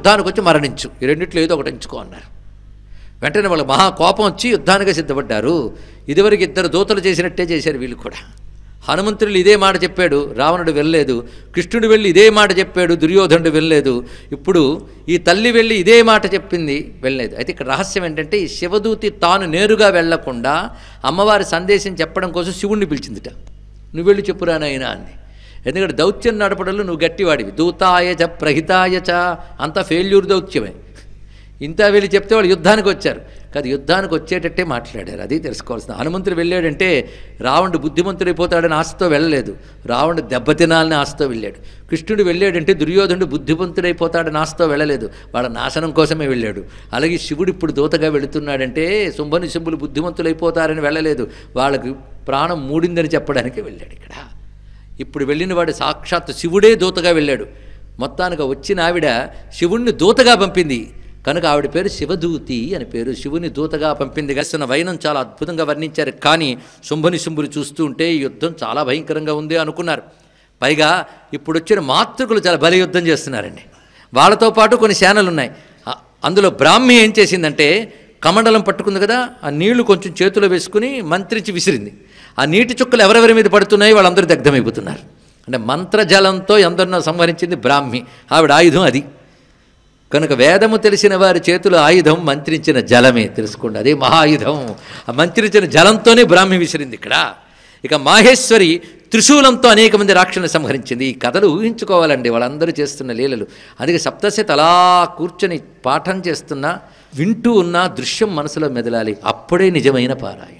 యుద్ధానికి వచ్చి మరణించు ఈ రెండిట్లో ఏదో ఒకటి ఎంచుకో అన్నారు వెంటనే వాళ్ళు మహా కోపం వచ్చి యుద్ధానికి సిద్ధపడ్డారు ఇదివరకు ఇద్దరు దూతలు చేసినట్టే చేశారు వీళ్ళు కూడా హనుమంతుడు ఇదే మాట చెప్పాడు రావణుడు వెళ్ళలేదు కృష్ణుడు వెళ్ళి ఇదే మాట చెప్పాడు దుర్యోధనుడు వెళ్ళలేదు ఇప్పుడు ఈ తల్లి వెళ్ళి ఇదే మాట చెప్పింది వెళ్ళలేదు అయితే ఇక్కడ రహస్యం ఏంటంటే ఈ శివదూతి తాను నేరుగా వెళ్లకుండా అమ్మవారి సందేశం చెప్పడం కోసం శివుణ్ణి పిలిచిందిట నువ్వు వెళ్ళి చెప్పురానైనా అంది ఎందుకంటే దౌత్యం నడపడంలో నువ్వు గట్టివాడివి దూతాయచ చ అంత చ ఫెయిల్యూర్ దౌత్యమే ఇంత వెళ్ళి చెప్తే వాళ్ళు యుద్ధానికి వచ్చారు కాదు యుద్ధానికి వచ్చేటట్టే మాట్లాడారు అది తెలుసుకోవాల్సింది హనుమంతుడు వెళ్ళాడంటే రావణుడు అయిపోతాడని ఆశతో వెళ్ళలేదు రావణుడు దెబ్బతినాలని ఆశతో వెళ్ళాడు కృష్ణుడు వెళ్ళాడంటే దుర్యోధనుడు బుద్ధిమంతుడైపోతాడని ఆశతో వెళ్ళలేదు వాళ్ళ నాశనం కోసమే వెళ్ళాడు అలాగే శివుడు ఇప్పుడు దూతగా వెళుతున్నాడంటే శుంభని శుంభులు అయిపోతారని వెళ్ళలేదు వాళ్ళకి ప్రాణం మూడిందని చెప్పడానికి వెళ్ళాడు ఇక్కడ ఇప్పుడు వెళ్ళిన వాడు సాక్షాత్ శివుడే దూతగా వెళ్ళాడు మొత్తానికి వచ్చిన ఆవిడ శివుణ్ణి దూతగా పంపింది కనుక ఆవిడ పేరు శివదూతి అని పేరు శివుని దూతగా పంపింది గసిన వైనం చాలా అద్భుతంగా వర్ణించారు కానీ శుంభుని శుంభుని చూస్తూ ఉంటే ఈ యుద్ధం చాలా భయంకరంగా ఉంది అనుకున్నారు పైగా ఇప్పుడు వచ్చిన మాతృకులు చాలా బలి యుద్ధం చేస్తున్నారండి వాళ్ళతో పాటు కొన్ని సేనలు ఉన్నాయి అందులో బ్రాహ్మి ఏం చేసిందంటే కమండలం పట్టుకుంది కదా ఆ నీళ్లు కొంచెం చేతిలో వేసుకుని మంత్రించి విసిరింది ఆ నీటి చుక్కలు ఎవరెవరి మీద పడుతున్నాయో వాళ్ళందరూ దగ్ధమైపోతున్నారు అంటే మంత్రజలంతో ఎందరినో సంహరించింది బ్రాహ్మి ఆవిడ ఆయుధం అది కనుక వేదము తెలిసిన వారి చేతులు ఆయుధం మంత్రించిన జలమే తెలుసుకోండి అదే మహాయుధం ఆ మంత్రించిన జలంతోనే బ్రాహ్మి విసిరింది ఇక్కడ ఇక మాహేశ్వరి త్రిశూలంతో అనేక మంది రాక్షసులను సంహరించింది ఈ కథలు ఊహించుకోవాలండి వాళ్ళందరూ చేస్తున్న లీలలు అందుకే సప్తశత అలా కూర్చొని పాఠం చేస్తున్నా వింటూ ఉన్న దృశ్యం మనసులో మెదలాలి అప్పుడే నిజమైన పారాయణ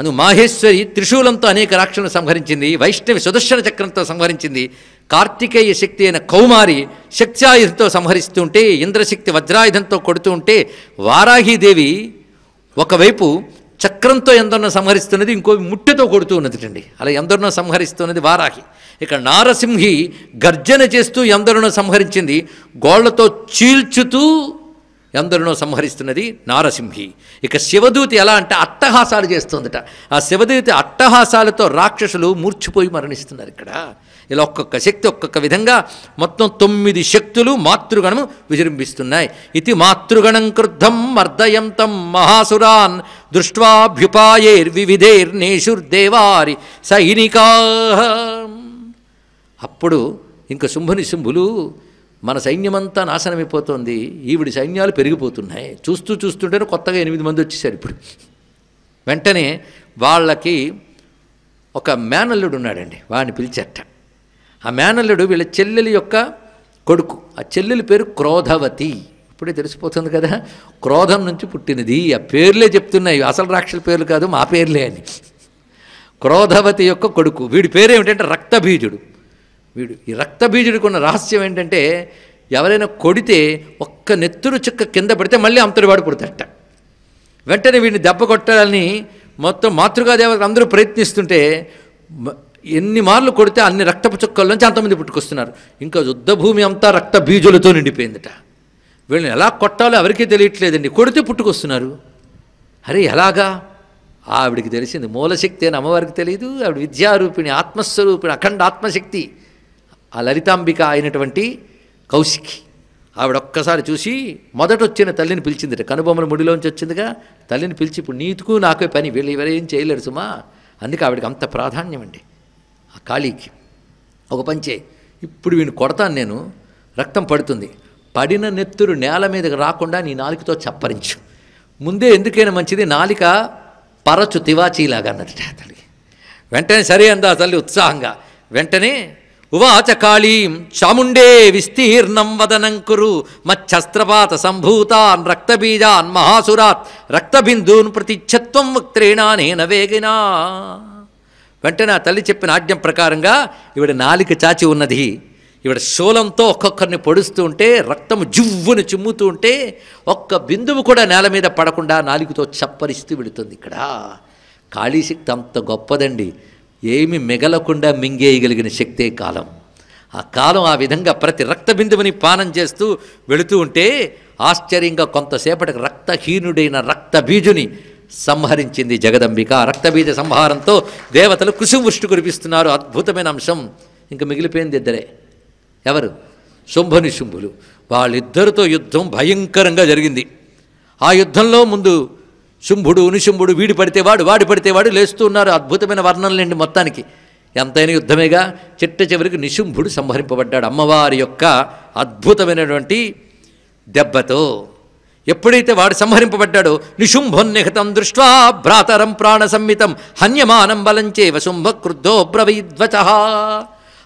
అను మాహేశ్వరి త్రిశూలంతో అనేక రాక్షలను సంహరించింది వైష్ణవి సుదర్శన చక్రంతో సంహరించింది కార్తికేయ శక్తి అయిన కౌమారి శక్త్యాయుధంతో సంహరిస్తుంటే ఇంద్రశక్తి వజ్రాయుధంతో కొడుతూ ఉంటే వారాహీదేవి ఒకవైపు చక్రంతో ఎందరినో సంహరిస్తున్నది ఇంకో ముట్టెతో కొడుతూ ఉన్నదిటండి అలా ఎందరినో సంహరిస్తున్నది వారాహి ఇక్కడ నారసింహి గర్జన చేస్తూ ఎందరినో సంహరించింది గోళ్లతో చీల్చుతూ ఎందరినో సంహరిస్తున్నది నారసింహి ఇక శివదూతి ఎలా అంటే అట్టహాసాలు చేస్తుందట ఆ శివదూతి అట్టహాసాలతో రాక్షసులు మూర్చిపోయి మరణిస్తున్నారు ఇక్కడ ఇలా ఒక్కొక్క శక్తి ఒక్కొక్క విధంగా మొత్తం తొమ్మిది శక్తులు మాతృగణము విజృంభిస్తున్నాయి ఇది మాతృగణం క్రుద్ధం మర్దయంతం మహాసురాన్ వివిధేర్ నేషుర్దేవారి సైనికా అప్పుడు ఇంక శుంభని శుంభులు మన సైన్యమంతా నాశనమైపోతుంది ఈవిడి సైన్యాలు పెరిగిపోతున్నాయి చూస్తూ చూస్తుంటేనే కొత్తగా ఎనిమిది మంది వచ్చేసారు ఇప్పుడు వెంటనే వాళ్ళకి ఒక మేనల్లుడు ఉన్నాడండి వాడిని పిలిచేట ఆ మేనల్లుడు వీళ్ళ చెల్లెలి యొక్క కొడుకు ఆ చెల్లెలి పేరు క్రోధవతి ఇప్పుడే తెలిసిపోతుంది కదా క్రోధం నుంచి పుట్టినది ఆ పేర్లే చెప్తున్నాయి అసలు రాక్షల పేర్లు కాదు మా పేర్లే అని క్రోధవతి యొక్క కొడుకు వీడి పేరేమిటంటే రక్తబీజుడు వీడు ఈ రక్తబీజుడికున్న రహస్యం ఏంటంటే ఎవరైనా కొడితే ఒక్క నెత్తురు చుక్క కింద పడితే మళ్ళీ వాడు పుడతట వెంటనే వీడిని దెబ్బ కొట్టాలని మొత్తం మాతృగా దేవతలు అందరూ ప్రయత్నిస్తుంటే ఎన్ని మార్లు కొడితే అన్ని రక్తపు చుక్కల నుంచి అంతమంది పుట్టుకొస్తున్నారు ఇంకా భూమి అంతా రక్త బీజులతో నిండిపోయిందట వీళ్ళని ఎలా కొట్టాలో ఎవరికీ తెలియట్లేదండి కొడితే పుట్టుకొస్తున్నారు అరే ఎలాగా ఆవిడికి తెలిసింది మూలశక్తి అని అమ్మవారికి తెలియదు ఆవిడ విద్యారూపిణి ఆత్మస్వరూపిణి అఖండ ఆత్మశక్తి ఆ లలితాంబిక అయినటువంటి కౌశికి ఆవిడ ఒక్కసారి చూసి మొదట వచ్చిన తల్లిని పిలిచింది కనుబొమ్మల ముడిలోంచి వచ్చిందిగా తల్లిని పిలిచి ఇప్పుడు నీతుకు నాకే పని వీళ్ళు ఎవరేం చేయలేరు సుమా అందుకే ఆవిడకి అంత ప్రాధాన్యం అండి ఆ ఖాళీకి ఒక పంచే ఇప్పుడు వీని కొడతాను నేను రక్తం పడుతుంది పడిన నెత్తురు నేల మీదకి రాకుండా నీ నాలికతో చప్పరించు ముందే ఎందుకైనా మంచిది నాలిక పరచు తివాచీలాగా అన్నది తల్లి వెంటనే సరే అందా తల్లి ఉత్సాహంగా వెంటనే ఉవాచ కాళీం చాముండే విస్తీర్ణం వదనంకురు మచ్చస్త్రపాత సంభూతాన్ రక్తబీజాన్ మహాసురాత్ రక్తబిందూన్ ప్రతిచ్ఛత్వం వక్త్రేణా నేన వేగినా వెంటనే ఆ తల్లి చెప్పిన ఆజ్ఞం ప్రకారంగా ఇవిడ నాలిక చాచి ఉన్నది ఇవిడ శూలంతో ఒక్కొక్కరిని పొడుస్తూ ఉంటే రక్తము జువ్వును చిమ్ముతూ ఉంటే ఒక్క బిందువు కూడా నేల మీద పడకుండా నాలుగుతో చప్పరిస్తూ విడుతుంది ఇక్కడ కాళీశక్తి అంత గొప్పదండి ఏమి మిగలకుండా మింగేయగలిగిన శక్తే కాలం ఆ కాలం ఆ విధంగా ప్రతి రక్తబిందువుని పానం చేస్తూ వెళుతూ ఉంటే ఆశ్చర్యంగా కొంతసేపటికి రక్తహీనుడైన రక్తబీజుని సంహరించింది జగదంబిక రక్తబీజ సంహారంతో దేవతలు వృష్టి కురిపిస్తున్నారు అద్భుతమైన అంశం ఇంకా మిగిలిపోయింది ఇద్దరే ఎవరు శుంభులు వాళ్ళిద్దరితో యుద్ధం భయంకరంగా జరిగింది ఆ యుద్ధంలో ముందు శుంభుడు నిశుంభుడు వీడి పడితే వాడు వాడి పడితే వాడు లేస్తూ ఉన్నారు అద్భుతమైన వర్ణనలేండి మొత్తానికి ఎంతైన యుద్ధమేగా చిట్ట చివరికి నిశుంభుడు సంహరింపబడ్డాడు అమ్మవారి యొక్క అద్భుతమైనటువంటి దెబ్బతో ఎప్పుడైతే వాడు సంహరింపబడ్డాడో నిహతం దృష్ట్వా భ్రాతరం ప్రాణ సంహితం హన్యమానం బలంచే వశుంభ క్రుద్ధో బ్రవీద్వచ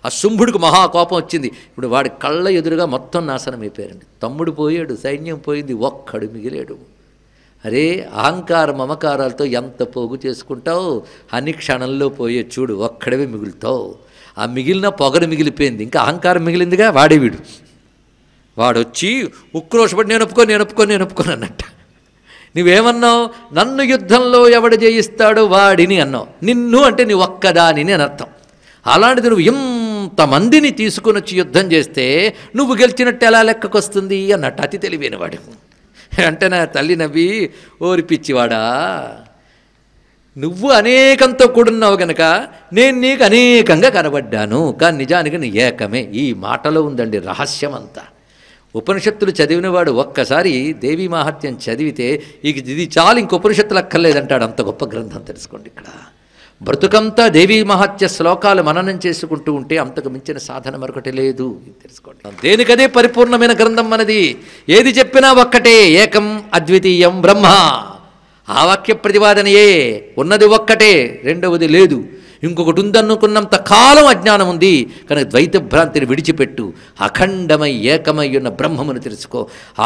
ఆ శుంభుడికి మహాకోపం వచ్చింది ఇప్పుడు వాడి కళ్ళ ఎదురుగా మొత్తం నాశనం అయిపోయారండి తమ్ముడు పోయాడు సైన్యం పోయింది ఒక్కడు మిగిలేడు అరే అహంకార మమకారాలతో ఎంత పోగు చేసుకుంటావు అన్ని క్షణంలో పోయే చూడు ఒక్కడవే మిగులుతావు ఆ మిగిలిన పొగడు మిగిలిపోయింది ఇంకా అహంకారం మిగిలిందిగా వాడే వీడు వాడొచ్చి ఉక్రోషపడి నేను ఒప్పుకో నేను ఒప్పుకో నేను ఒప్పుకోను అన్నట్ట నువ్వేమన్నావు నన్ను యుద్ధంలో ఎవడు జయిస్తాడు వాడిని అన్నావు నిన్ను అంటే నీ ఒక్కదాని అని అర్థం అలాంటిది నువ్వు ఎంతమందిని తీసుకుని వచ్చి యుద్ధం చేస్తే నువ్వు గెలిచినట్టు ఎలా లెక్కకొస్తుంది అన్నట్టు అతి తెలివైన వాడు అంటే నా తల్లి నవ్వి ఓరి పిచ్చివాడా నువ్వు అనేకంతో కూడున్నావు గనక నేను నీకు అనేకంగా కనబడ్డాను కానీ నిజానికి నీ ఏకమే ఈ మాటలో ఉందండి రహస్యం అంతా ఉపనిషత్తులు చదివినవాడు ఒక్కసారి దేవీ మాహత్యం చదివితే ఇక ఇది చాలు ఇంక ఉపనిషత్తులు అక్కర్లేదంటాడు అంత గొప్ప గ్రంథం తెలుసుకోండి ఇక్కడ బ్రతుకంతా దేవీ మహత్య శ్లోకాలు మననం చేసుకుంటూ ఉంటే అంతకు మించిన సాధన మరొకటి లేదు తెలుసుకోండి దేనికదే పరిపూర్ణమైన గ్రంథం మనది ఏది చెప్పినా ఒక్కటే ఏకం అద్వితీయం బ్రహ్మ ఆ వాక్య ప్రతిపాదనయే ఉన్నది ఒక్కటే రెండవది లేదు ఇంకొకటి ఉందనుకున్నంత కాలం అజ్ఞానం ఉంది కనుక ద్వైత భ్రాంతిని విడిచిపెట్టు అఖండమై ఏకమై ఉన్న బ్రహ్మమును తెలుసుకో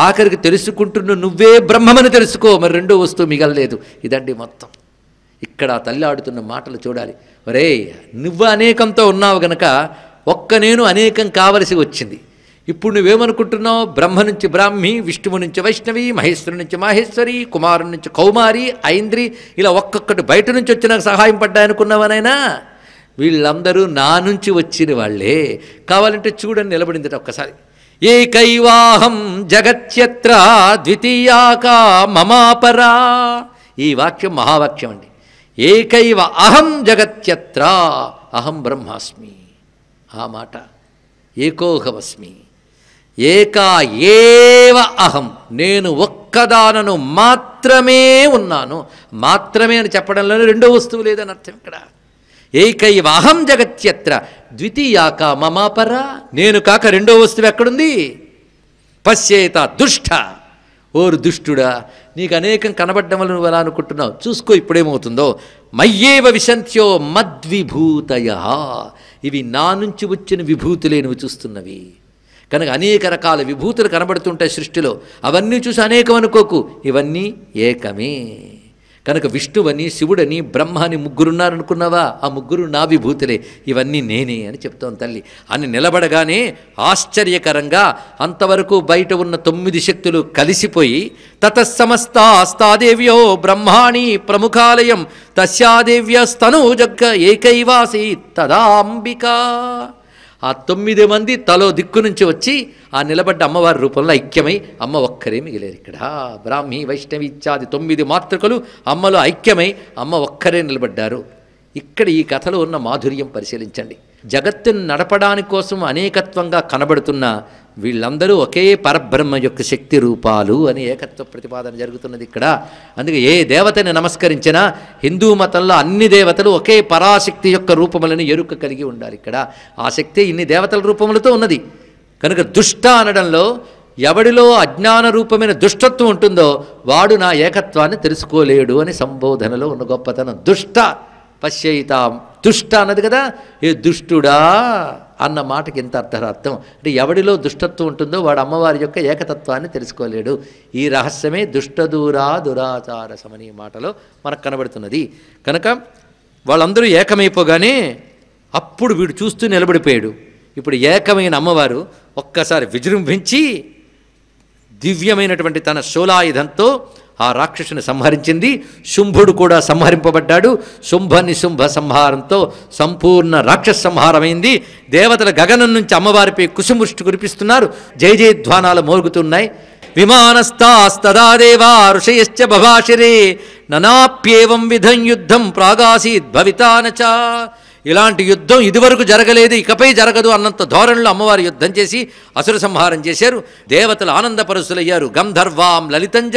ఆఖరికి తెలుసుకుంటున్న నువ్వే బ్రహ్మమని తెలుసుకో మరి రెండో వస్తువు మిగలలేదు ఇదండి మొత్తం ఇక్కడ ఆ తల్లి ఆడుతున్న మాటలు చూడాలి ఒరే నువ్వు అనేకంతో ఉన్నావు గనక ఒక్క నేను అనేకం కావలసి వచ్చింది ఇప్పుడు నువ్వేమనుకుంటున్నావు బ్రహ్మ నుంచి బ్రాహ్మి విష్ణువు నుంచి వైష్ణవి మహేశ్వరు నుంచి మాహేశ్వరి కుమారు నుంచి కౌమారి ఐంద్రి ఇలా ఒక్కొక్కటి బయట నుంచి వచ్చి నాకు సహాయం పడ్డాయనుకున్నావనైనా వీళ్ళందరూ నా నుంచి వచ్చిన వాళ్ళే కావాలంటే చూడని నిలబడింది ఒక్కసారి ఏకైవాహం జగత్యత్ర ద్వితీయాక మమాపరా ఈ వాక్యం మహావాక్యం అండి ఏకైవ అహం జగత్యత్ర అహం బ్రహ్మాస్మి ఆ మాట ఏకోహవస్మి ఏకా ఏవ అహం నేను ఒక్కదానను మాత్రమే ఉన్నాను మాత్రమే అని చెప్పడంలోనే రెండో వస్తువు లేదని అర్థం ఇక్కడ ఏకైవ అహం జగత్యత్ర ద్వితీయాక మమాపర నేను కాక రెండో వస్తువు ఎక్కడుంది పశ్చేత దుష్ట ఓరు దుష్టుడా నీకు అనేకం కనబడ్డం వల్ల నువ్వు ఎలా అనుకుంటున్నావు చూసుకో ఇప్పుడేమవుతుందో మయ్యేవ విశంత్యో మద్విభూతయ ఇవి నా నుంచి వచ్చిన విభూతులే నువ్వు చూస్తున్నవి కనుక అనేక రకాల విభూతులు కనబడుతుంటాయి సృష్టిలో అవన్నీ చూసి అనేకం అనుకోకు ఇవన్నీ ఏకమే కనుక విష్ణువని శివుడని బ్రహ్మ అని ముగ్గురున్నారనుకున్నావా ఆ ముగ్గురు నా విభూతులే ఇవన్నీ నేనే అని చెప్తాను తల్లి అని నిలబడగానే ఆశ్చర్యకరంగా అంతవరకు బయట ఉన్న తొమ్మిది శక్తులు కలిసిపోయి తతస్సమస్తాస్తాదేవ్యో బ్రహ్మాణి ప్రముఖాలయం స్తను జగ్గ ఏకైవాసి తదాంబికా ఆ తొమ్మిది మంది తలో దిక్కు నుంచి వచ్చి ఆ నిలబడ్డ అమ్మవారి రూపంలో ఐక్యమై అమ్మ ఒక్కరే మిగిలేరు ఇక్కడ బ్రాహ్మి వైష్ణవి ఇత్యాది తొమ్మిది మాతృకలు అమ్మలో ఐక్యమై అమ్మ ఒక్కరే నిలబడ్డారు ఇక్కడ ఈ కథలో ఉన్న మాధుర్యం పరిశీలించండి జగత్తును నడపడానికి కోసం అనేకత్వంగా కనబడుతున్న వీళ్ళందరూ ఒకే పరబ్రహ్మ యొక్క శక్తి రూపాలు అని ఏకత్వ ప్రతిపాదన జరుగుతున్నది ఇక్కడ అందుకే ఏ దేవతని నమస్కరించినా హిందూ మతంలో అన్ని దేవతలు ఒకే పరాశక్తి యొక్క రూపములను ఎరుక కలిగి ఉండాలి ఇక్కడ ఆ శక్తి ఇన్ని దేవతల రూపములతో ఉన్నది కనుక దుష్ట అనడంలో ఎవడిలో అజ్ఞాన రూపమైన దుష్టత్వం ఉంటుందో వాడు నా ఏకత్వాన్ని తెలుసుకోలేడు అని సంబోధనలో ఉన్న గొప్పతనం దుష్ట పశ్చయితాం దుష్ట అన్నది కదా ఏ దుష్టుడా అన్న మాటకి ఇంత అర్థరార్థం అంటే ఎవడిలో దుష్టత్వం ఉంటుందో వాడు అమ్మవారి యొక్క ఏకతత్వాన్ని తెలుసుకోలేడు ఈ రహస్యమే దుష్టదూరా దురాచార సమని మాటలో మనకు కనబడుతున్నది కనుక వాళ్ళందరూ ఏకమైపోగానే అప్పుడు వీడు చూస్తూ నిలబడిపోయాడు ఇప్పుడు ఏకమైన అమ్మవారు ఒక్కసారి విజృంభించి దివ్యమైనటువంటి తన శూలాయుధంతో ఆ రాక్షసుని సంహరించింది శుంభుడు కూడా సంహరింపబడ్డాడు శుంభ నిశుంభ సంహారంతో సంపూర్ణ రాక్షస సంహారమైంది దేవతల గగనం నుంచి అమ్మవారిపై కుసుమృష్టి కురిపిస్తున్నారు జయ జయధ్వానాలు మోరుగుతున్నాయి విమానస్థాస్తదా దేవా ఋషయశ్చ భభాషిరే ననాప్యేవం విధం యుద్ధం ప్రాగాసీద్ భవితానచ ఇలాంటి యుద్ధం ఇదివరకు జరగలేదు ఇకపై జరగదు అన్నంత ధోరణిలో అమ్మవారి యుద్ధం చేసి అసుర సంహారం చేశారు దేవతలు ఆనందపరసులయ్యారు గంధర్వాం లలితం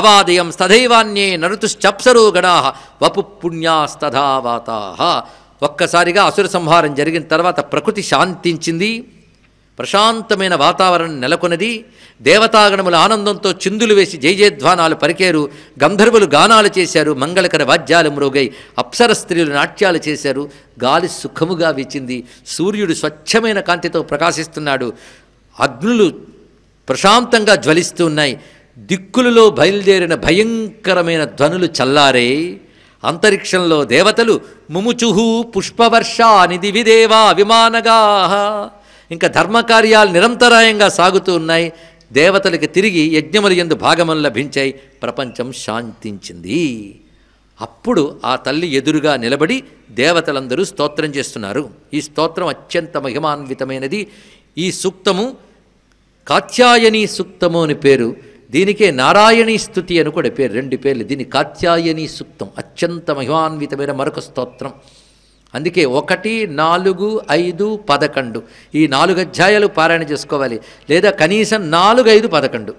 అవాదయం స్తథైవాన్యే నరుతుశ్చప్సరో గణాహ వపు పుణ్యాస్తథావాతాహ ఒక్కసారిగా అసుర సంహారం జరిగిన తర్వాత ప్రకృతి శాంతించింది ప్రశాంతమైన వాతావరణం నెలకొన్నది దేవతాగణముల ఆనందంతో చిందులు వేసి జయజయధ్వానాలు పరికేరు గంధర్వులు గానాలు చేశారు మంగళకర వాద్యాలు మృగై అప్సర స్త్రీలు నాట్యాలు చేశారు గాలి సుఖముగా వీచింది సూర్యుడు స్వచ్ఛమైన కాంతితో ప్రకాశిస్తున్నాడు అగ్నులు ప్రశాంతంగా జ్వలిస్తూ ఉన్నాయి దిక్కులలో బయలుదేరిన భయంకరమైన ధ్వనులు చల్లారే అంతరిక్షంలో దేవతలు ముముచుహు పుష్పవర్ష నిధి విదేవా అభిమానగా ఇంకా ధర్మకార్యాలు నిరంతరాయంగా సాగుతూ ఉన్నాయి దేవతలకి తిరిగి యజ్ఞములు ఎందు భాగమని లభించాయి ప్రపంచం శాంతించింది అప్పుడు ఆ తల్లి ఎదురుగా నిలబడి దేవతలందరూ స్తోత్రం చేస్తున్నారు ఈ స్తోత్రం అత్యంత మహిమాన్వితమైనది ఈ సూక్తము కాత్యాయనీ సూక్తము అని పేరు దీనికే నారాయణీ స్థుతి అని కూడా పేరు రెండు పేర్లు దీని కాత్యాయనీ సూక్తం అత్యంత మహిమాన్వితమైన మరొక స్తోత్రం అందుకే ఒకటి నాలుగు ఐదు పదకొండు ఈ నాలుగు అధ్యాయాలు పారాయణ చేసుకోవాలి లేదా కనీసం నాలుగు ఐదు పదకొండు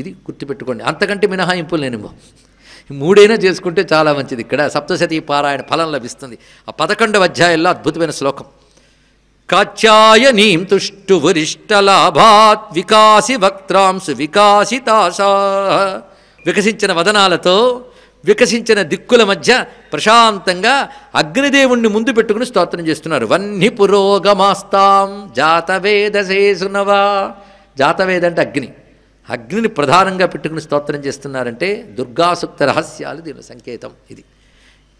ఇది గుర్తుపెట్టుకోండి అంతకంటే మినహాయింపులు నేను మూడైనా చేసుకుంటే చాలా మంచిది ఇక్కడ సప్తశతి పారాయణ ఫలం లభిస్తుంది ఆ పదకొండవ అధ్యాయంలో అద్భుతమైన శ్లోకం నీం తుష్టు లాభాత్ వికాసి వక్త్రాంశు తాసా వికసించిన వదనాలతో వికసించిన దిక్కుల మధ్య ప్రశాంతంగా అగ్నిదేవుణ్ణి ముందు పెట్టుకుని స్తోత్రం చేస్తున్నారు వన్ని పురోగమాస్తాం జాతవేదశేసునవా జాతవేద అంటే అగ్ని అగ్నిని ప్రధానంగా పెట్టుకుని స్తోత్రం చేస్తున్నారంటే దుర్గాసుక్త రహస్యాలు దీని సంకేతం ఇది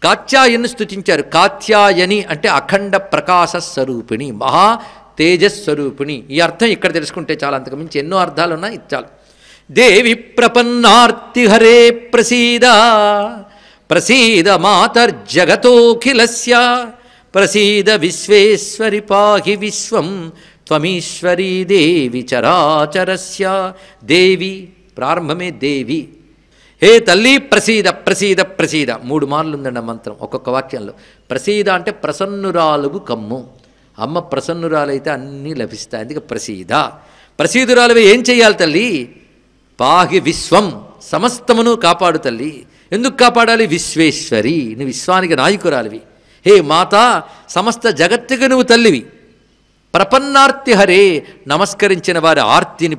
కాత్యాయని స్థుతించారు కాత్యాయని అంటే అఖండ ప్రకాశ స్వరూపిణి మహా తేజస్వరూపిణి ఈ అర్థం ఇక్కడ తెలుసుకుంటే చాలా అంతకుమించి ఎన్నో అర్థాలు ఉన్నాయి చాలు దేవి ప్రపన్నార్తి హరే ప్రసీద ప్రసీద మాతర్జగతోఖిలస్య ప్రసీద విశ్వేశ్వరి పాహి విశ్వం త్వమీశ్వరీ దేవి చరాచరస్య దేవి ప్రారంభమే దేవి హే తల్లి ప్రసీద ప్రసీద ప్రసీద మూడు మార్లు ఉందండి మంత్రం ఒక్కొక్క వాక్యంలో ప్రసీద అంటే ప్రసన్నురాలుగు కమ్ము అమ్మ ప్రసన్నురాలైతే అన్నీ లభిస్తాయి అందుకే ప్రసీద ప్రసీదురాలు ఏం చేయాలి తల్లి పాహి విశ్వం సమస్తమును కాపాడు తల్లి ఎందుకు కాపాడాలి విశ్వేశ్వరి నువ్వు విశ్వానికి నాయకురాలివి హే మాత సమస్త జగత్తుకు నువ్వు తల్లివి ప్రపన్నార్తి హరే నమస్కరించిన వారి ఆర్తిని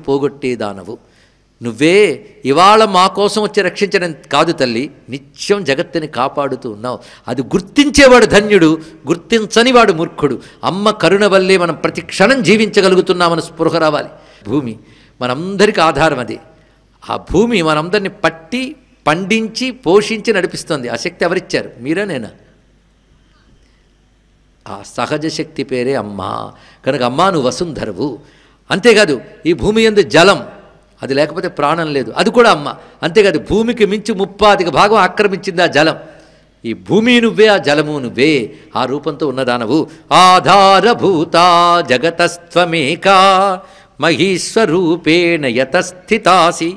దానవు నువ్వే ఇవాళ మా కోసం వచ్చి రక్షించడం కాదు తల్లి నిత్యం జగత్తుని కాపాడుతూ ఉన్నావు అది గుర్తించేవాడు ధన్యుడు గుర్తించనివాడు మూర్ఖుడు అమ్మ కరుణ వల్లే మనం ప్రతి క్షణం జీవించగలుగుతున్నామని స్పృహ రావాలి భూమి మనందరికీ ఆధారం అది ఆ భూమి మనందరిని పట్టి పండించి పోషించి నడిపిస్తుంది ఆ శక్తి ఎవరిచ్చారు మీరా నేనా ఆ సహజ శక్తి పేరే అమ్మ కనుక అమ్మ నువ్వు వసుంధరవు అంతేకాదు ఈ భూమి ఎందు జలం అది లేకపోతే ప్రాణం లేదు అది కూడా అమ్మ అంతేకాదు భూమికి మించి ముప్పాదిక భాగం ఆక్రమించింది ఆ జలం ఈ భూమి నువ్వే ఆ జలము నువ్వే ఆ రూపంతో ఉన్నదానవు ఆధారభూత జగతస్త్వమేకా మహీశ్వరూపేణ యతస్థితాసి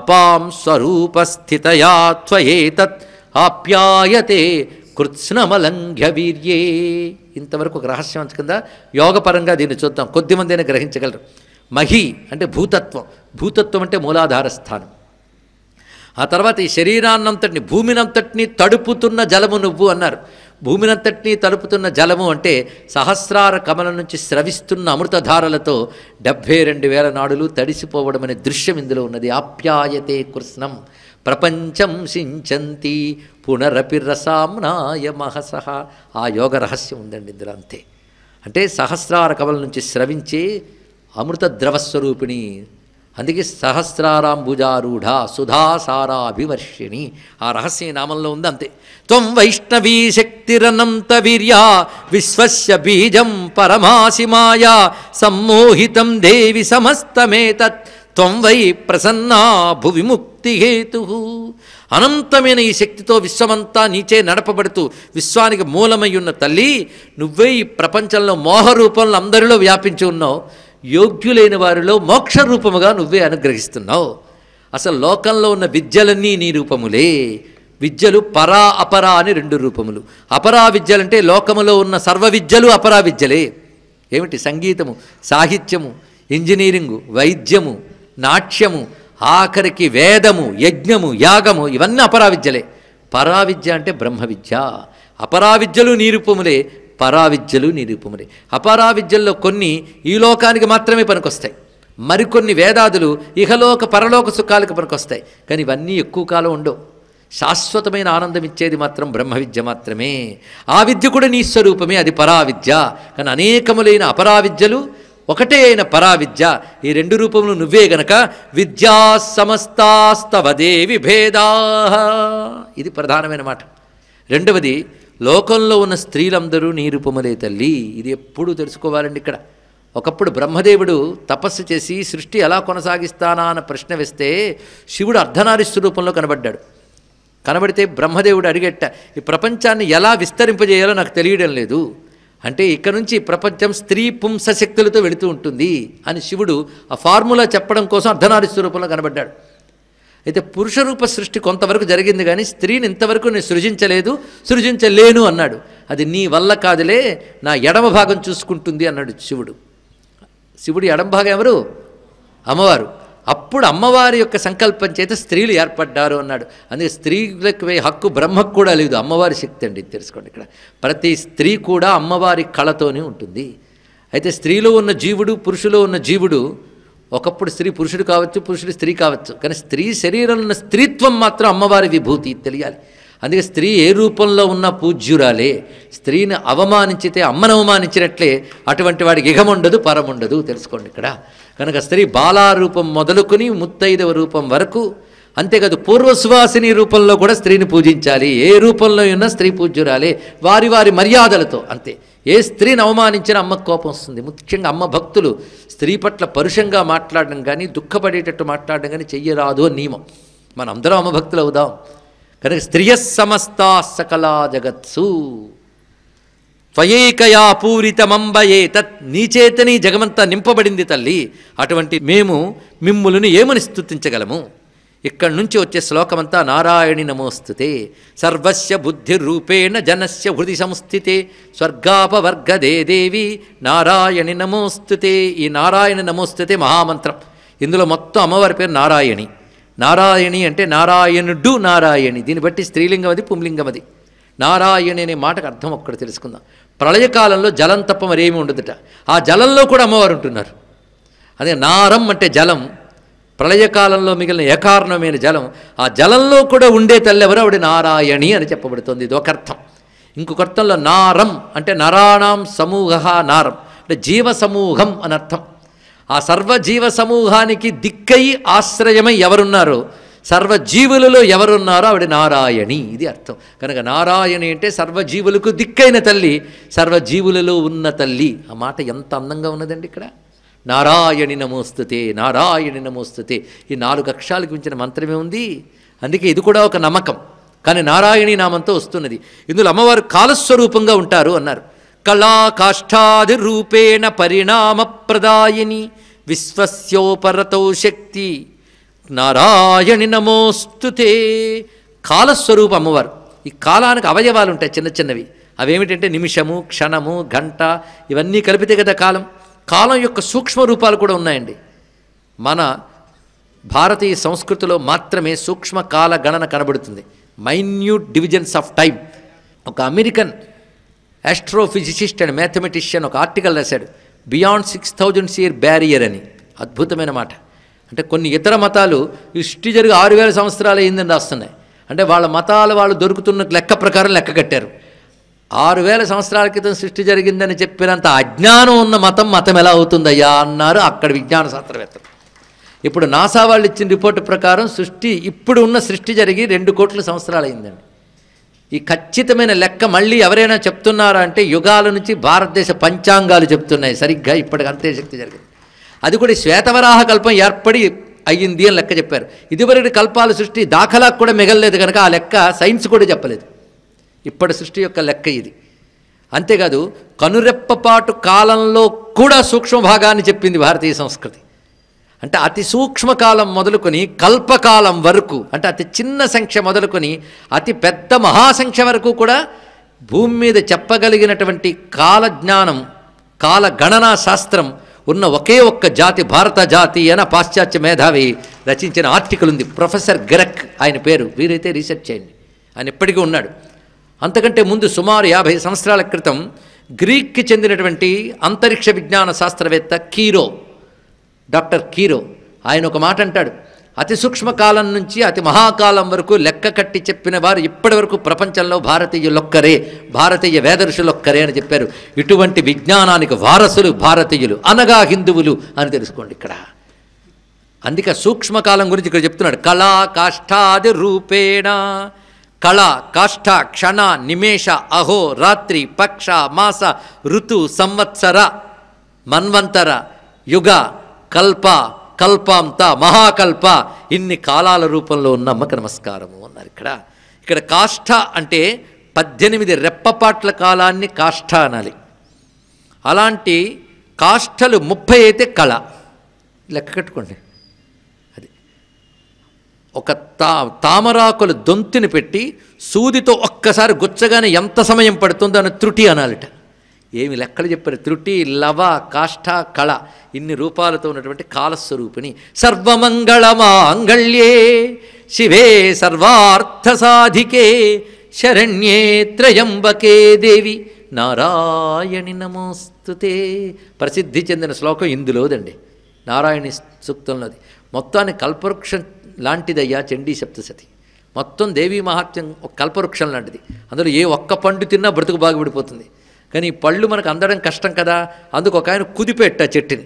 అపాం స్వరూపస్థితయా త్వయేతత్ ఆప్యాయతే కృత్స్నమలంఘ్య వీర్యే ఇంతవరకు ఒక రహస్యం కింద యోగపరంగా దీన్ని చూద్దాం అయినా గ్రహించగలరు మహి అంటే భూతత్వం భూతత్వం అంటే మూలాధార స్థానం ఆ తర్వాత ఈ శరీరాన్నంతటిని భూమినంతటిని తడుపుతున్న జలము నువ్వు అన్నారు భూమినంతటినీ తలుపుతున్న జలము అంటే సహస్రార కమల నుంచి స్రవిస్తున్న అమృతధారలతో డెబ్భై రెండు వేల నాడులు తడిసిపోవడం అనే దృశ్యం ఇందులో ఉన్నది ఆప్యాయతే కృష్ణం ప్రపంచం సించంతి పునరపి రసాంనాయ మహసహ ఆ యోగ రహస్యం ఉందండి ఇందులో అంతే అంటే సహస్రార కమల నుంచి స్రవించే అమృత ద్రవస్వరూపిణి అందుకే సహస్రారాంబుజారూఢ సుధాసారా అభివర్షిణి ఆ రహస్య నామంలో ఉంది అంతే త్వం వైష్ణవీ శక్తిరనంత వీర్యా విశ్వస్య బీజం పరమాసి మాయా సమ్మోహితం దేవి సమస్తమేతత్ త్వం వై ప్రసన్నా భువి హేతు అనంతమైన ఈ శక్తితో విశ్వమంతా నీచే నడపబడుతూ విశ్వానికి మూలమై ఉన్న తల్లి నువ్వే ఈ ప్రపంచంలో మోహరూపంలో అందరిలో వ్యాపించి ఉన్నావు యోగ్యులైన వారిలో మోక్ష రూపముగా నువ్వే అనుగ్రహిస్తున్నావు అసలు లోకంలో ఉన్న విద్యలన్నీ నీ రూపములే విద్యలు పరా అపరా అని రెండు రూపములు అపరా విద్యలంటే లోకములో ఉన్న సర్వ విద్యలు అపరా విద్యలే ఏమిటి సంగీతము సాహిత్యము ఇంజనీరింగు వైద్యము నాట్యము ఆఖరికి వేదము యజ్ఞము యాగము ఇవన్నీ అపరా విద్యలే పరా విద్య అంటే బ్రహ్మ విద్య విద్యలు నీ రూపములే పరావిద్యలు నిరూపములే అపరావిద్యల్లో కొన్ని ఈ లోకానికి మాత్రమే పనికొస్తాయి మరికొన్ని వేదాదులు ఇహలోక పరలోక సుఖాలకు పనికొస్తాయి కానీ ఇవన్నీ ఎక్కువ కాలం ఉండవు శాశ్వతమైన ఆనందం ఇచ్చేది మాత్రం బ్రహ్మవిద్య మాత్రమే ఆ విద్య కూడా నీ స్వరూపమే అది పరావిద్య కానీ అనేకములైన అపరావిద్యలు ఒకటే అయిన పరావిద్య ఈ రెండు రూపములు నువ్వే గనక విద్యా సమస్తాస్తవదేవి భేదా ఇది ప్రధానమైన మాట రెండవది లోకంలో ఉన్న స్త్రీలందరూ నీ రూపములే తల్లి ఇది ఎప్పుడు తెలుసుకోవాలండి ఇక్కడ ఒకప్పుడు బ్రహ్మదేవుడు తపస్సు చేసి సృష్టి ఎలా కొనసాగిస్తానా అన్న ప్రశ్న వేస్తే శివుడు అర్ధనారిస్తు రూపంలో కనబడ్డాడు కనబడితే బ్రహ్మదేవుడు అడిగట్ట ఈ ప్రపంచాన్ని ఎలా విస్తరింపజేయాలో నాకు తెలియడం లేదు అంటే ఇక్కడ నుంచి ప్రపంచం స్త్రీ పుంస శక్తులతో వెళుతూ ఉంటుంది అని శివుడు ఆ ఫార్ములా చెప్పడం కోసం అర్ధనారిస్తు రూపంలో కనబడ్డాడు అయితే పురుషరూప సృష్టి కొంతవరకు జరిగింది కానీ స్త్రీని ఇంతవరకు నేను సృజించలేదు సృజించలేను అన్నాడు అది నీ వల్ల కాదులే నా ఎడమ భాగం చూసుకుంటుంది అన్నాడు శివుడు శివుడు ఎడమ భాగం ఎవరు అమ్మవారు అప్పుడు అమ్మవారి యొక్క సంకల్పం చేత స్త్రీలు ఏర్పడ్డారు అన్నాడు అందుకే స్త్రీలకు హక్కు బ్రహ్మకు కూడా లేదు అమ్మవారి శక్తి అండి తెలుసుకోండి ఇక్కడ ప్రతి స్త్రీ కూడా అమ్మవారి కళతోనే ఉంటుంది అయితే స్త్రీలో ఉన్న జీవుడు పురుషులో ఉన్న జీవుడు ఒకప్పుడు స్త్రీ పురుషుడు కావచ్చు పురుషుడు స్త్రీ కావచ్చు కానీ స్త్రీ శరీరంలో ఉన్న స్త్రీత్వం మాత్రం అమ్మవారి విభూతి తెలియాలి అందుకే స్త్రీ ఏ రూపంలో ఉన్న పూజ్యురాలే స్త్రీని అవమానించితే అమ్మను అవమానించినట్లే అటువంటి వాడికి ఇగముండదు పరముండదు తెలుసుకోండి ఇక్కడ కనుక స్త్రీ బాలారూపం మొదలుకుని ముత్తైదవ రూపం వరకు అంతేకాదు పూర్వసువాసిని రూపంలో కూడా స్త్రీని పూజించాలి ఏ రూపంలో ఉన్న స్త్రీ పూజ్యురాలే వారి వారి మర్యాదలతో అంతే ఏ స్త్రీని అవమానించినా అమ్మకు కోపం వస్తుంది ముఖ్యంగా అమ్మ భక్తులు స్త్రీ పట్ల పరుషంగా మాట్లాడడం కానీ దుఃఖపడేటట్టు మాట్లాడడం కానీ చెయ్యరాదు అని నియమం మనం అందరం అమ్మ భక్తులు అవుదాం కనుక స్త్రియ సమస్త సకలా జగత్సు త్వయేకయా పూరితమంబయే తత్ నీచేతని జగమంతా నింపబడింది తల్లి అటువంటి మేము మిమ్ములను ఏమని స్థుతించగలము ఇక్కడి నుంచి వచ్చే శ్లోకమంతా నారాయణి నమోస్తుతే సర్వస్య బుద్ధి రూపేణ జనస్య హృది సంస్థితే స్వర్గాపవర్గదే దేవి నారాయణి నమోస్తుతే ఈ నారాయణి నమోస్తుతే మహామంత్రం ఇందులో మొత్తం అమ్మవారి పేరు నారాయణి నారాయణి అంటే నారాయణుడు నారాయణి దీన్ని బట్టి స్త్రీలింగం అది పుంలింగం అది నారాయణి అనే మాటకు అర్థం ఒక్కడ తెలుసుకుందాం ప్రళయకాలంలో జలం తప్ప మరేమీ ఉండదుట ఆ జలంలో కూడా అమ్మవారు ఉంటున్నారు అదే నారం అంటే జలం ప్రళయకాలంలో మిగిలిన ఏకారణమైన జలం ఆ జలంలో కూడా ఉండే తల్లి ఎవరు ఆవిడ నారాయణి అని చెప్పబడుతుంది ఇది అర్థం ఇంకొక అర్థంలో నారం అంటే నరాణం సమూహ నారం అంటే జీవ సమూహం అని అర్థం ఆ సర్వజీవ సమూహానికి దిక్కై ఆశ్రయమై ఎవరున్నారో సర్వజీవులలో ఎవరున్నారో ఆవిడ నారాయణి ఇది అర్థం కనుక నారాయణి అంటే సర్వజీవులకు దిక్కైన తల్లి సర్వజీవులలో ఉన్న తల్లి ఆ మాట ఎంత అందంగా ఉన్నదండి ఇక్కడ నారాయణి నమోస్తుతే నారాయణి నమోస్తుతే ఈ నాలుగు అక్షరాలకు మించిన మంత్రమే ఉంది అందుకే ఇది కూడా ఒక నమ్మకం కానీ నారాయణీ నామంతో వస్తున్నది ఇందులో అమ్మవారు కాలస్వరూపంగా ఉంటారు అన్నారు కళా కాష్టాది రూపేణ పరిణామప్రదాయిని విశ్వస్యోపరతో శక్తి నారాయణి నమోస్తుతే కాలస్వరూప అమ్మవారు ఈ కాలానికి అవయవాలు ఉంటాయి చిన్న చిన్నవి అవేమిటంటే నిమిషము క్షణము గంట ఇవన్నీ కలిపితే కదా కాలం కాలం యొక్క సూక్ష్మ రూపాలు కూడా ఉన్నాయండి మన భారతీయ సంస్కృతిలో మాత్రమే సూక్ష్మ కాల గణన కనబడుతుంది మైన్యూట్ డివిజన్స్ ఆఫ్ టైం ఒక అమెరికన్ ఆస్ట్రోఫిజిసిస్ట్ అండ్ మ్యాథమెటిషియన్ ఒక ఆర్టికల్ రాశాడు beyond six thousands year barrier అని అద్భుతమైన మాట అంటే కొన్ని ఇతర మతాలు ఇష్టి జరిగి ఆరు వేల సంవత్సరాలు అయిందని రాస్తున్నాయి అంటే వాళ్ళ మతాలు వాళ్ళు దొరుకుతున్న లెక్క ప్రకారం లెక్క కట్టారు ఆరు వేల సంవత్సరాల క్రితం సృష్టి జరిగిందని చెప్పినంత అజ్ఞానం ఉన్న మతం మతం ఎలా అవుతుందయ్యా అన్నారు అక్కడ విజ్ఞాన శాస్త్రవేత్తలు ఇప్పుడు నాసా వాళ్ళు ఇచ్చిన రిపోర్టు ప్రకారం సృష్టి ఇప్పుడు ఉన్న సృష్టి జరిగి రెండు కోట్ల సంవత్సరాలు అయిందండి ఈ ఖచ్చితమైన లెక్క మళ్ళీ ఎవరైనా చెప్తున్నారా అంటే యుగాల నుంచి భారతదేశ పంచాంగాలు చెప్తున్నాయి సరిగ్గా ఇప్పటికి శక్తి జరిగింది అది కూడా శ్వేతవరాహ కల్పం ఏర్పడి అయ్యింది అని లెక్క చెప్పారు ఇదివరకు కల్పాల సృష్టి దాఖలాకు కూడా మిగలలేదు కనుక ఆ లెక్క సైన్స్ కూడా చెప్పలేదు ఇప్పటి సృష్టి యొక్క లెక్క ఇది అంతేకాదు కనురెప్పపాటు కాలంలో కూడా సూక్ష్మ భాగాన్ని చెప్పింది భారతీయ సంస్కృతి అంటే అతి సూక్ష్మకాలం మొదలుకొని కల్పకాలం వరకు అంటే అతి చిన్న సంఖ్య మొదలుకొని అతి పెద్ద మహాసంఖ్య వరకు కూడా భూమి మీద చెప్పగలిగినటువంటి కాలజ్ఞానం కాలగణనా శాస్త్రం ఉన్న ఒకే ఒక్క జాతి భారత జాతి అన పాశ్చాత్య మేధావి రచించిన ఆర్టికల్ ఉంది ప్రొఫెసర్ గెరక్ ఆయన పేరు వీరైతే రీసెర్చ్ చేయండి ఆయన ఇప్పటికీ ఉన్నాడు అంతకంటే ముందు సుమారు యాభై సంవత్సరాల క్రితం గ్రీక్కి చెందినటువంటి అంతరిక్ష విజ్ఞాన శాస్త్రవేత్త కీరో డాక్టర్ కీరో ఆయన ఒక మాట అంటాడు అతి సూక్ష్మకాలం నుంచి అతి మహాకాలం వరకు లెక్క కట్టి చెప్పిన వారు ఇప్పటి వరకు ప్రపంచంలో భారతీయులొక్కరే భారతీయ వేదర్షులొక్కరే అని చెప్పారు ఇటువంటి విజ్ఞానానికి వారసులు భారతీయులు అనగా హిందువులు అని తెలుసుకోండి ఇక్కడ అందుకే సూక్ష్మకాలం గురించి ఇక్కడ చెప్తున్నాడు కళా కాష్టాది రూపేణ కళ కాష్ఠ క్షణ నిమేష అహో రాత్రి పక్ష మాస ఋతు సంవత్సర మన్వంతర యుగ కల్ప కల్పాంత మహాకల్ప ఇన్ని కాలాల రూపంలో ఉన్న అమ్మకి నమస్కారము అన్నారు ఇక్కడ ఇక్కడ కాష్ట అంటే పద్దెనిమిది రెప్పపాట్ల కాలాన్ని కాష్ట అనాలి అలాంటి కాష్టలు ముప్పై అయితే కళ లెక్క కట్టుకోండి ఒక తా తామరాకుల దొంతిని పెట్టి సూదితో ఒక్కసారి గుచ్చగానే ఎంత సమయం పడుతుందో అని త్రుటి అనాలిట ఏమి లెక్కలు చెప్పారు త్రుటి లవ కాష్ట కళ ఇన్ని రూపాలతో ఉన్నటువంటి కాలస్వరూపిణి సర్వమంగళమాంగళ్యే శివే సర్వార్థ సాధికే శరణ్యే త్రయంబకే దేవి నారాయణి నమోస్తుతే ప్రసిద్ధి చెందిన శ్లోకం ఇందులోదండి నారాయణి సూక్తంలోది మొత్తాన్ని కల్పవృక్షం లాంటిదయ్యా చండీ సప్తసతి మొత్తం దేవీ మహాత్యం ఒక కల్పవృక్షం లాంటిది అందులో ఏ ఒక్క పండు తిన్నా బ్రతుకు బాగుపడిపోతుంది కానీ పళ్ళు మనకు అందడం కష్టం కదా అందుకు ఒక ఆయన కుదిపెట్ట చెట్టుని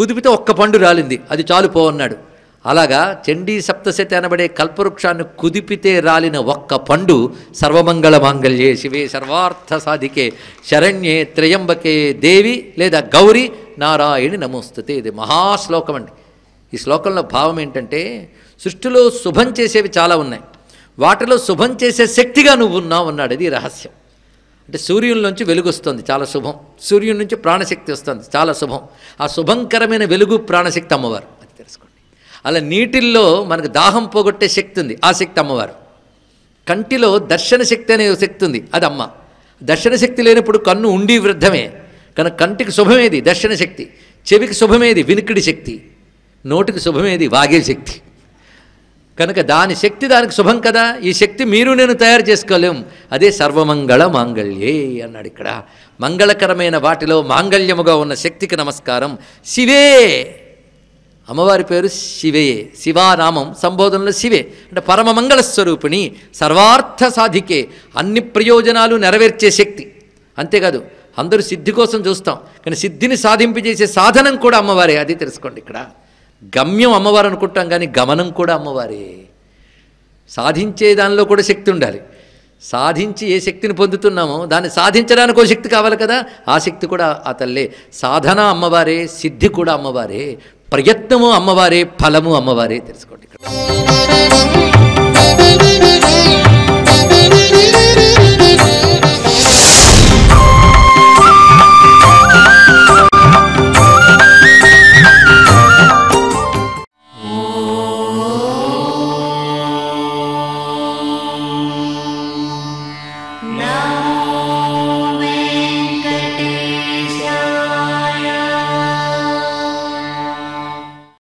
కుదిపితే ఒక్క పండు రాలింది అది చాలు అన్నాడు అలాగా చండీ సప్తశతి అనబడే కల్పవృక్షాన్ని కుదిపితే రాలిన ఒక్క పండు సర్వమంగళ మాంగళ్యే శివే సర్వార్థ సాధికే శరణ్యే త్రయంబకే దేవి లేదా గౌరీ నారాయణి నమోస్తుతే ఇది మహాశ్లోకం అండి ఈ శ్లోకంలో భావం ఏంటంటే సృష్టిలో శుభం చేసేవి చాలా ఉన్నాయి వాటిలో శుభం చేసే శక్తిగా నువ్వు ఉన్నావు అన్నాడు అది రహస్యం అంటే సూర్యుని నుంచి వెలుగు వస్తుంది చాలా శుభం సూర్యుని నుంచి ప్రాణశక్తి వస్తుంది చాలా శుభం ఆ శుభంకరమైన వెలుగు ప్రాణశక్తి అమ్మవారు అది తెలుసుకోండి అలా నీటిల్లో మనకు దాహం పోగొట్టే శక్తి ఉంది ఆ శక్తి అమ్మవారు కంటిలో దర్శన శక్తి అనే శక్తి ఉంది అది అమ్మ దర్శన శక్తి లేనప్పుడు కన్ను ఉండి వృద్ధమే కనుక కంటికి శుభమేది దర్శన శక్తి చెవికి శుభమేది వినికిడి శక్తి నోటికి శుభమేది వాగే శక్తి కనుక దాని శక్తి దానికి శుభం కదా ఈ శక్తి మీరు నేను తయారు చేసుకోలేం అదే సర్వమంగళ మాంగళ్యే అన్నాడు ఇక్కడ మంగళకరమైన వాటిలో మాంగళ్యముగా ఉన్న శక్తికి నమస్కారం శివే అమ్మవారి పేరు శివయే శివానామం సంబోధనలో శివే అంటే పరమ మంగళ స్వరూపిణి సర్వార్థ సాధికే అన్ని ప్రయోజనాలు నెరవేర్చే శక్తి అంతేకాదు అందరూ సిద్ధి కోసం చూస్తాం కానీ సిద్ధిని సాధింపజేసే సాధనం కూడా అమ్మవారే అది తెలుసుకోండి ఇక్కడ గమ్యం అమ్మవారు అనుకుంటాం కానీ గమనం కూడా అమ్మవారే సాధించే దానిలో కూడా శక్తి ఉండాలి సాధించి ఏ శక్తిని పొందుతున్నామో దాన్ని సాధించడానికి ఒక శక్తి కావాలి కదా ఆ శక్తి కూడా ఆ తల్లే సాధన అమ్మవారే సిద్ధి కూడా అమ్మవారే ప్రయత్నము అమ్మవారే ఫలము అమ్మవారే తెలుసుకోండి ఇక్కడ